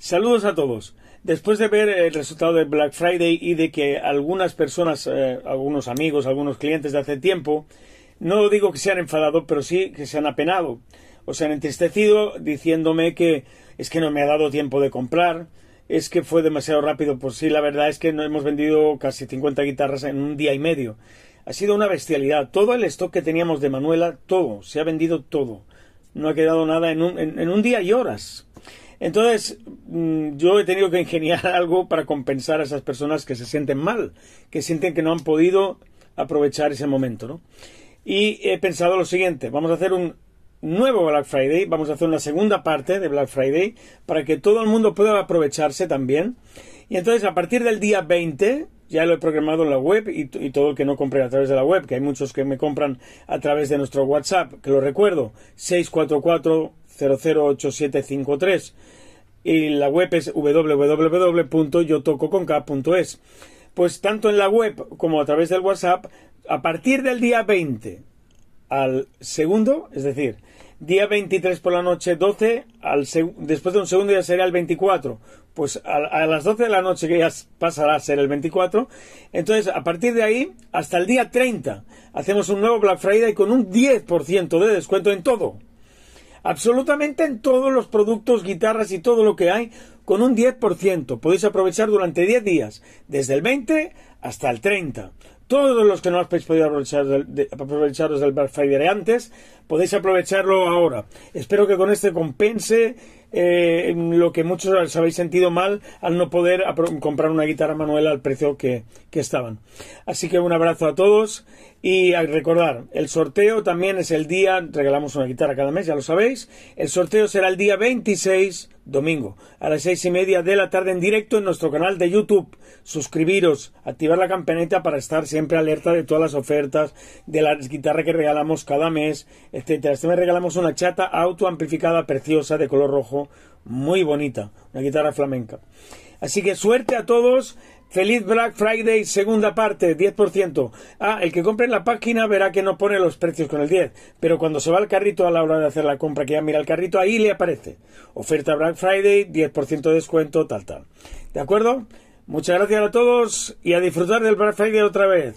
Saludos a todos. Después de ver el resultado de Black Friday y de que algunas personas, eh, algunos amigos, algunos clientes de hace tiempo, no digo que se han enfadado, pero sí que se han apenado o se han entristecido diciéndome que es que no me ha dado tiempo de comprar, es que fue demasiado rápido. Por pues sí, la verdad es que no hemos vendido casi 50 guitarras en un día y medio. Ha sido una bestialidad. Todo el stock que teníamos de Manuela, todo, se ha vendido todo. No ha quedado nada en un día y horas. Entonces, mm, yo he tenido que ingeniar algo para compensar a esas personas que se sienten mal, que sienten que no han podido aprovechar ese momento, ¿no? Y he pensado lo siguiente, vamos a hacer un nuevo Black Friday, vamos a hacer una segunda parte de Black Friday para que todo el mundo pueda aprovecharse también. Y entonces, a partir del día 20, ya lo he programado en la web y, todo el que no compre a través de la web, que hay muchos que me compran a través de nuestro WhatsApp, que lo recuerdo, 644-008753. Y la web es www.yotococonk.es. Pues tanto en la web como a través del WhatsApp, a partir del día 20 al segundo, es decir, día 23 por la noche 12, al después de un segundo ya sería el 24, pues a, a, las 12 de la noche que ya pasará a ser el 24, entonces a partir de ahí hasta el día 30 hacemos un nuevo Black Friday con un 10% de descuento en todo, absolutamente en todos los productos, guitarras y todo lo que hay, con un 10%. Podéis aprovechar durante 10 días, desde el 20 hasta el 30 todos los que no habéis podido aprovechar del, aprovecharos del Black Friday antes, podéis aprovecharlo ahora. Espero que con este compense eh, lo que muchos habéis sentido mal al no poder comprar una guitarra manuela al precio que, estaban. Así que un abrazo a todos y a recordar, el sorteo también es el día, regalamos una guitarra cada mes, ya lo sabéis, el sorteo será el día 26, domingo, a las seis y media de la tarde en directo en nuestro canal de YouTube. Suscribiros, activar la campanita para estar siempre alerta de todas las ofertas, de las guitarras que regalamos cada mes, etcétera. Este mes regalamos una chata autoamplificada preciosa de color rojo muy bonita, una guitarra flamenca. Así que suerte a todos. Feliz Black Friday, segunda parte, 10%. Ah, el que compre en la página verá que no pone los precios con el 10, pero cuando se va al carrito a la hora de hacer la compra, que ya mira el carrito, ahí le aparece. Oferta Black Friday, 10% de descuento, tal, tal. ¿De acuerdo? Muchas gracias a todos y a disfrutar del Black Friday otra vez.